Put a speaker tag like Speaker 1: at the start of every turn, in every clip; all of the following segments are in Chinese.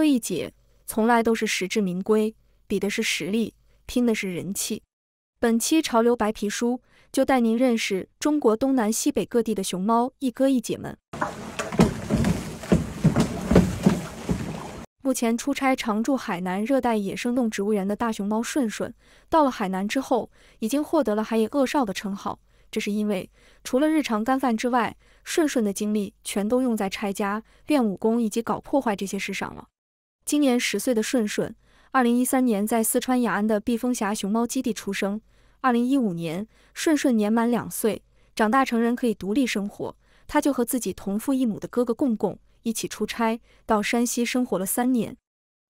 Speaker 1: 一哥一姐从来都是实至名归，比的是实力，拼的是人气。本期潮流白皮书就带您认识中国东南西北各地的熊猫一哥一姐们。目前出差常驻海南热带野生动植物园的大熊猫顺顺，到了海南之后，已经获得了“海野恶少”的称号。这是因为除了日常干饭之外，顺顺的精力全都用在拆家、练武功以及搞破坏这些事上了。今年十岁的顺顺，二零一三年在四川雅安的碧峰峡熊猫基地出生。二零一五年，顺顺年满两岁，长大成人可以独立生活，他就和自己同父异母的哥哥共共一起出差到山西生活了三年。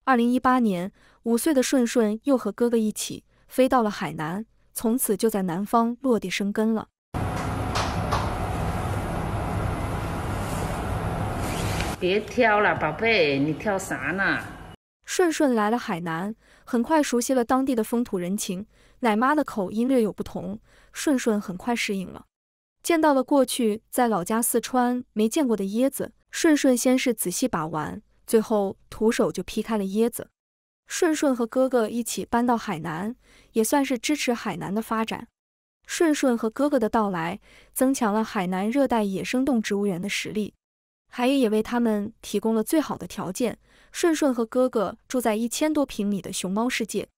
Speaker 1: 二零一八年，五岁的顺顺又和哥哥一起飞到了海南，从此就在南方落地生根了。别挑了，宝贝，你挑啥呢？顺顺来了海南，很快熟悉了当地的风土人情。奶妈的口音略有不同，顺顺很快适应了。见到了过去在老家四川没见过的椰子，顺顺先是仔细把玩，最后徒手就劈开了椰子。顺顺和哥哥一起搬到海南，也算是支持海南的发展。顺顺和哥哥的到来，增强了海南热带野生动植物园的实力。海爷也为他们提供了最好的条件。顺顺和哥哥住在一千多平米的熊猫世界。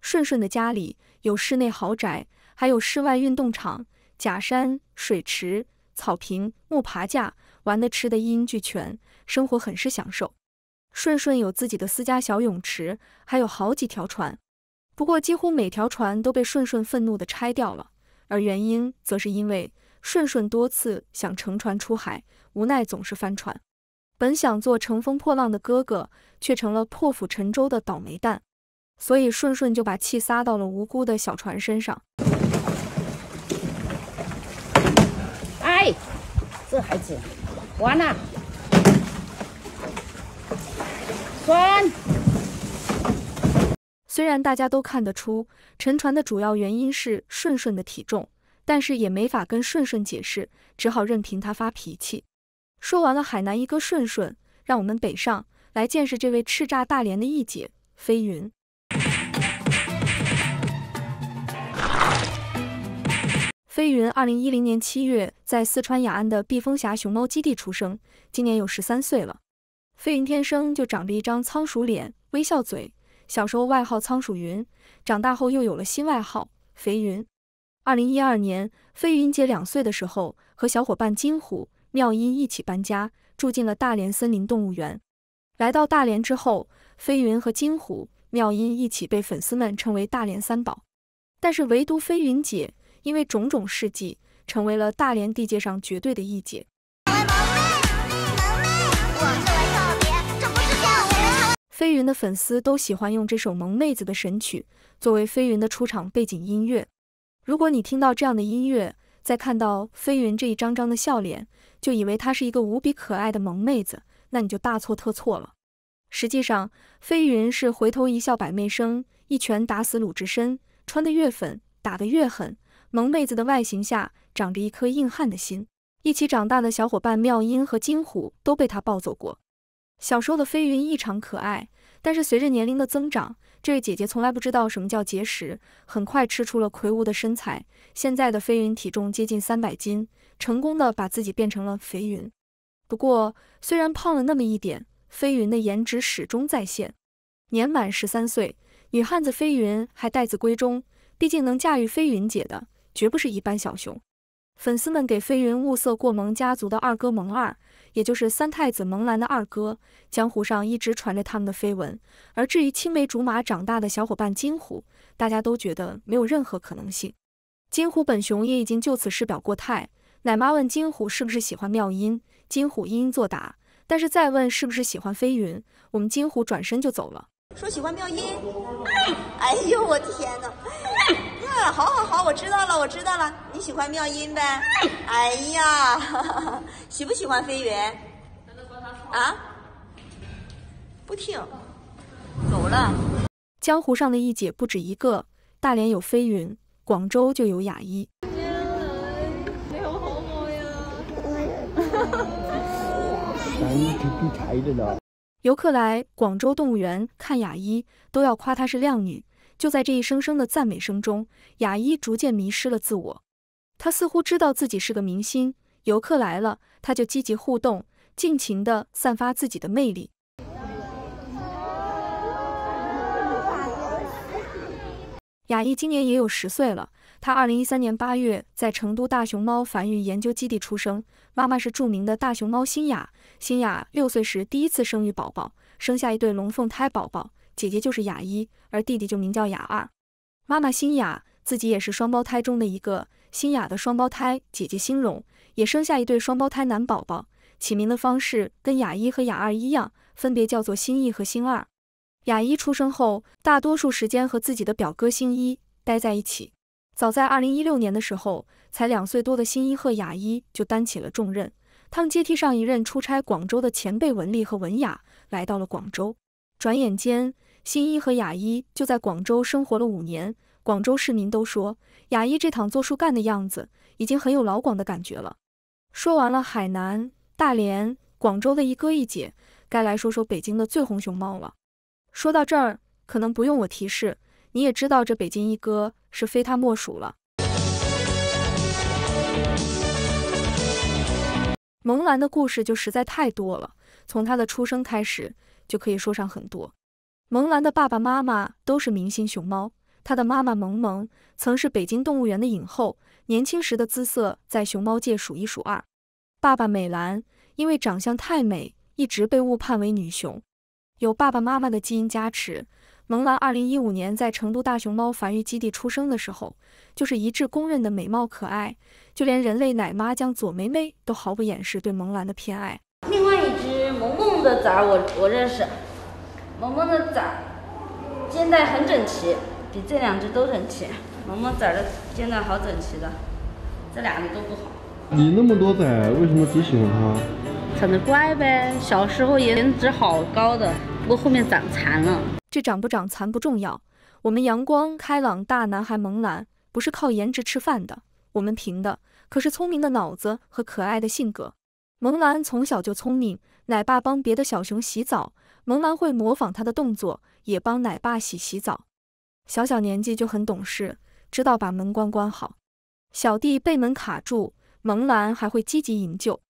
Speaker 1: 顺顺的家里有室内豪宅，还有室外运动场、假山、水池、草坪、木爬架，玩的吃的一应俱全，生活很是享受。顺顺有自己的私家小泳池，还有好几条船，不过几乎每条船都被顺顺愤怒的拆掉了，而原因则是因为。顺顺多次想乘船出海，无奈总是翻船。本想做乘风破浪的哥哥，却成了破釜沉舟的倒霉蛋。所以顺顺就把气撒到了无辜的小船身上。哎，这孩子，完了！孙。虽然大家都看得出，沉船的主要原因是顺顺的体重。但是也没法跟顺顺解释，只好任凭他发脾气。说完了海南一哥顺顺，让我们北上来见识这位叱咤大连的义姐飞云。飞云，二零一零年七月在四川雅安的避风峡熊猫基地出生，今年有十三岁了。飞云天生就长着一张仓鼠脸、微笑嘴，小时候外号仓鼠云，长大后又有了新外号肥云。二零一二年，飞云姐两岁的时候，和小伙伴金虎、妙音一起搬家，住进了大连森林动物园。来到大连之后，飞云和金虎、妙音一起被粉丝们称为“大连三宝”。但是，唯独飞云姐因为种种事迹，成为了大连地界上绝对的异姐。飞云的粉丝都喜欢用这首《萌妹子》的神曲作为飞云的出场背景音乐。如果你听到这样的音乐，再看到飞云这一张张的笑脸，就以为她是一个无比可爱的萌妹子，那你就大错特错了。实际上，飞云是回头一笑百媚生，一拳打死鲁智深。穿的越粉，打得越狠。萌妹子的外形下，长着一颗硬汉的心。一起长大的小伙伴妙音和金虎都被他抱走过。小时候的飞云异常可爱，但是随着年龄的增长，这位姐姐从来不知道什么叫节食，很快吃出了魁梧的身材。现在的飞云体重接近三百斤，成功的把自己变成了肥云。不过虽然胖了那么一点，飞云的颜值始终在线。年满十三岁，女汉子飞云还待字闺中，毕竟能驾驭飞云姐的，绝不是一般小熊。粉丝们给飞云物色过萌家族的二哥萌二。也就是三太子蒙兰的二哥，江湖上一直传着他们的绯闻。而至于青梅竹马长大的小伙伴金虎，大家都觉得没有任何可能性。金虎本雄也已经就此事表过态。奶妈问金虎是不是喜欢妙音，金虎一一作答。但是再问是不是喜欢飞云，我们金虎转身就走了，说喜欢妙音。哎呦，我天哪！好好好，我知道了，我知道了。你喜欢妙音呗？哎呀，哈 哈喜不喜欢飞云？啊？不听，走了。江湖上的一姐不止一个，大连有飞云，广州就有雅一。游客来广州动物园看雅一，都要夸她是靓女。就在这一声声的赞美声中，雅一逐渐迷失了自我。他似乎知道自己是个明星，游客来了，他就积极互动，尽情地散发自己的魅力。雅一今年也有十岁了，他二零一三年八月在成都大熊猫繁育研究基地出生，妈妈是著名的大熊猫新雅。新雅六岁时第一次生育宝宝，生下一对龙凤胎宝宝。姐姐就是雅一，而弟弟就名叫雅二。妈妈新雅自己也是双胞胎中的一个，新雅的双胞胎姐姐新荣也生下一对双胞胎男宝宝，起名的方式跟雅一和雅二一样，分别叫做新一和新二。雅一出生后，大多数时间和自己的表哥新一待在一起。早在二零一六年的时候，才两岁多的新一和雅一就担起了重任，他们接替上一任出差广州的前辈文丽和文雅来到了广州。转眼间。新一和雅一就在广州生活了五年，广州市民都说雅一这躺做树干的样子，已经很有老广的感觉了。说完了海南、大连、广州的一哥一姐，该来说说北京的最红熊猫了。说到这儿，可能不用我提示，你也知道这北京一哥是非他莫属了。萌兰的故事就实在太多了，从他的出生开始就可以说上很多。萌兰的爸爸妈妈都是明星熊猫，她的妈妈萌萌曾是北京动物园的影后，年轻时的姿色在熊猫界数一数二。爸爸美兰因为长相太美，一直被误判为女熊。有爸爸妈妈的基因加持，萌兰二零一五年在成都大熊猫繁育基地出生的时候，就是一致公认的美貌可爱。就连人类奶妈江左梅梅都毫不掩饰对萌兰的偏爱。另外一只萌萌的崽，我我认识。萌萌的崽，肩带很整齐，比这两只都整齐。萌萌崽的肩带好整齐的，这俩个都不好。你那么多崽，为什么只喜欢它？长得乖呗，小时候颜值好高的，不过后面长残了。这长不长残不重要，我们阳光开朗大男孩萌兰不是靠颜值吃饭的，我们凭的可是聪明的脑子和可爱的性格。萌兰从小就聪明，奶爸帮别的小熊洗澡。萌兰会模仿他的动作，也帮奶爸洗洗澡。小小年纪就很懂事，知道把门关关好。小弟被门卡住，萌兰还会积极营救。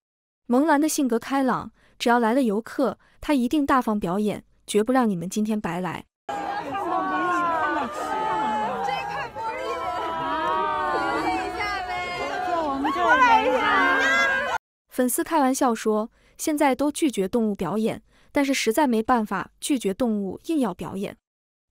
Speaker 1: 萌兰的性格开朗，只要来了游客，他一定大方表演，绝不让你们今天白来。看到看到这一下呗！我们就来一下。粉丝开玩笑说，现在都拒绝动物表演。但是实在没办法拒绝动物，硬要表演，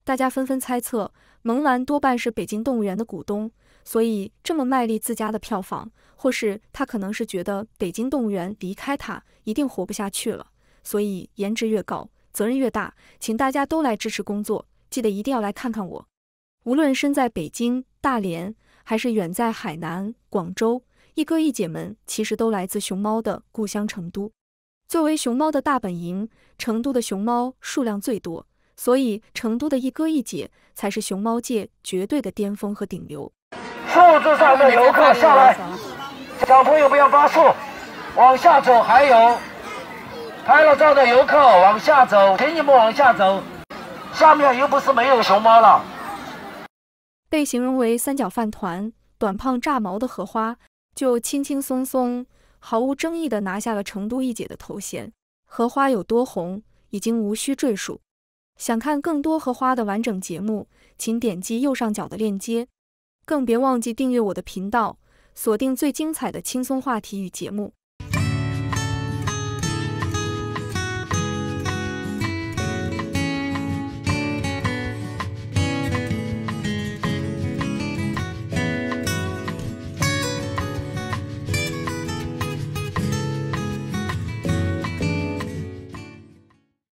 Speaker 1: 大家纷纷猜测，蒙兰多半是北京动物园的股东，所以这么卖力自家的票房，或是他可能是觉得北京动物园离开他一定活不下去了，所以颜值越高责任越大，请大家都来支持工作，记得一定要来看看我。无论身在北京、大连，还是远在海南、广州，一哥一姐们其实都来自熊猫的故乡成都。作为熊猫的大本营，成都的熊猫数量最多，所以成都的一哥一姐才是熊猫界绝对的巅峰和顶流。数字上的游客下来，小朋友不要发树，往下走还有。拍了照的游客往下走，请你们往下走，下面又不是没有熊猫了。被形容为三角饭团、短胖炸毛的荷花，就轻轻松松。毫无争议地拿下了成都一姐的头衔，荷花有多红，已经无需赘述。想看更多荷花的完整节目，请点击右上角的链接，更别忘记订阅我的频道，锁定最精彩的轻松话题与节目。